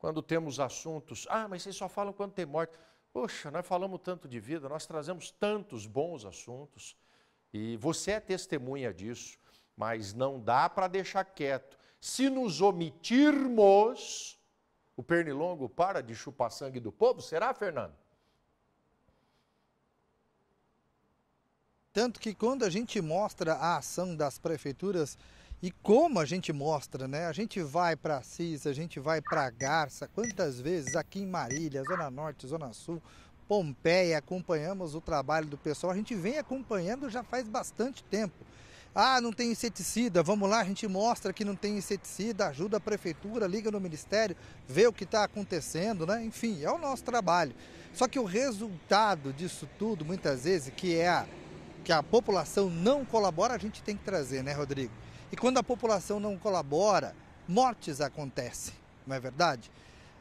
quando temos assuntos. Ah, mas vocês só falam quando tem morte. Poxa, nós falamos tanto de vida, nós trazemos tantos bons assuntos e você é testemunha disso, mas não dá para deixar quieto. Se nos omitirmos, o pernilongo para de chupar sangue do povo, será, Fernando? Tanto que quando a gente mostra a ação das prefeituras e como a gente mostra, né? A gente vai para Assis, a gente vai para Garça, quantas vezes aqui em Marília, Zona Norte, Zona Sul, Pompeia, acompanhamos o trabalho do pessoal. A gente vem acompanhando já faz bastante tempo. Ah, não tem inseticida, vamos lá, a gente mostra que não tem inseticida, ajuda a prefeitura, liga no ministério, vê o que está acontecendo, né? Enfim, é o nosso trabalho. Só que o resultado disso tudo, muitas vezes, que é a, que a população não colabora, a gente tem que trazer, né, Rodrigo? E quando a população não colabora, mortes acontecem, não é verdade?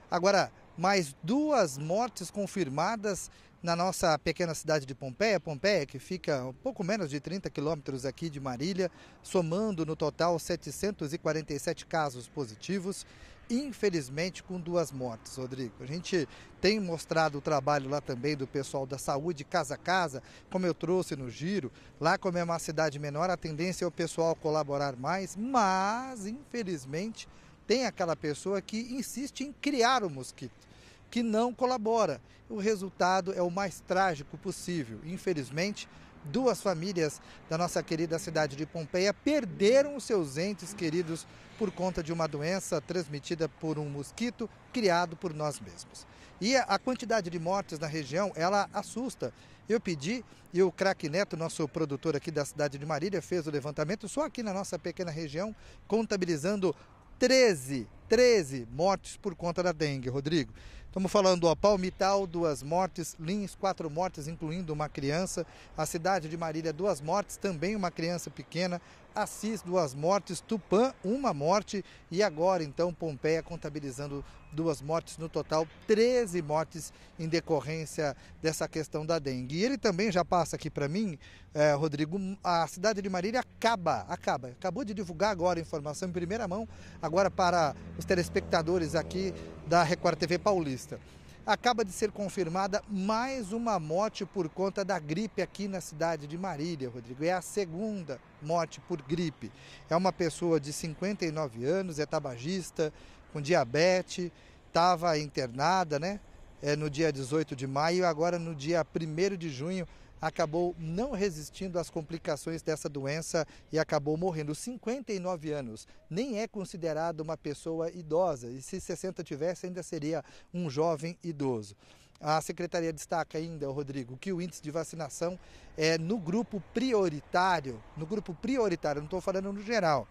Agora, mais duas mortes confirmadas na nossa pequena cidade de Pompeia, Pompeia que fica um pouco menos de 30 quilômetros aqui de Marília, somando no total 747 casos positivos infelizmente, com duas mortes, Rodrigo. A gente tem mostrado o trabalho lá também do pessoal da saúde casa a casa, como eu trouxe no giro. Lá, como é uma cidade menor, a tendência é o pessoal colaborar mais, mas, infelizmente, tem aquela pessoa que insiste em criar o mosquito. Que não colabora. O resultado é o mais trágico possível. Infelizmente, duas famílias da nossa querida cidade de Pompeia perderam os seus entes queridos por conta de uma doença transmitida por um mosquito criado por nós mesmos. E a quantidade de mortes na região, ela assusta. Eu pedi e o craque Neto, nosso produtor aqui da cidade de Marília, fez o levantamento só aqui na nossa pequena região, contabilizando 13, 13 mortes por conta da dengue, Rodrigo. Estamos falando, ó, Palmital, duas mortes, Lins, quatro mortes, incluindo uma criança. A cidade de Marília, duas mortes, também uma criança pequena. Assis, duas mortes, Tupã, uma morte. E agora, então, Pompeia contabilizando duas mortes no total, 13 mortes em decorrência dessa questão da dengue. E ele também já passa aqui para mim, eh, Rodrigo, hum, a cidade de Marília acaba, acaba. Acabou de divulgar agora a informação em primeira mão, agora para os telespectadores aqui da Record TV Paulista. Acaba de ser confirmada mais uma morte por conta da gripe aqui na cidade de Marília, Rodrigo. É a segunda morte por gripe. É uma pessoa de 59 anos, é tabagista, com diabetes, estava internada, né? é, no dia 18 de maio, agora no dia 1 de junho, acabou não resistindo às complicações dessa doença e acabou morrendo. 59 anos nem é considerado uma pessoa idosa, e se 60 tivesse, ainda seria um jovem idoso. A secretaria destaca ainda, Rodrigo, que o índice de vacinação é no grupo prioritário, no grupo prioritário, não estou falando no geral,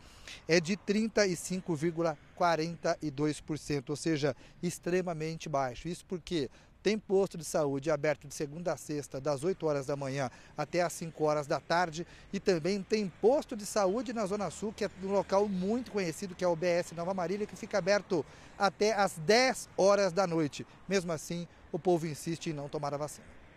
é de 35,42%, ou seja, extremamente baixo. Isso porque tem posto de saúde aberto de segunda a sexta, das 8 horas da manhã até as 5 horas da tarde. E também tem posto de saúde na Zona Sul, que é um local muito conhecido, que é o BS Nova Marília, que fica aberto até as 10 horas da noite. Mesmo assim, o povo insiste em não tomar a vacina.